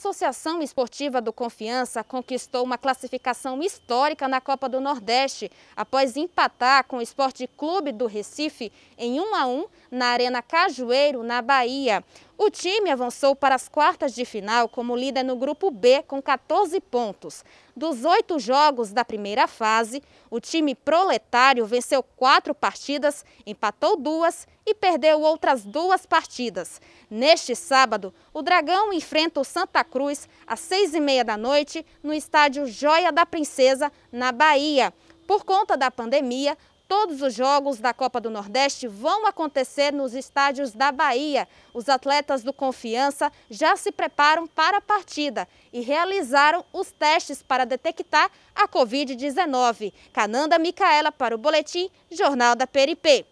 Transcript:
Associação Esportiva do Confiança conquistou uma classificação histórica na Copa do Nordeste, após empatar com o Esporte Clube do Recife em 1 a 1 na Arena Cajueiro, na Bahia. O time avançou para as quartas de final como líder no grupo B com 14 pontos. Dos oito jogos da primeira fase, o time proletário venceu quatro partidas, empatou duas e perdeu outras duas partidas. Neste sábado, o Dragão enfrenta o Santa Cruz às seis e meia da noite no estádio Joia da Princesa, na Bahia. Por conta da pandemia, Todos os jogos da Copa do Nordeste vão acontecer nos estádios da Bahia. Os atletas do Confiança já se preparam para a partida e realizaram os testes para detectar a Covid-19. Cananda Micaela para o Boletim Jornal da Peripê.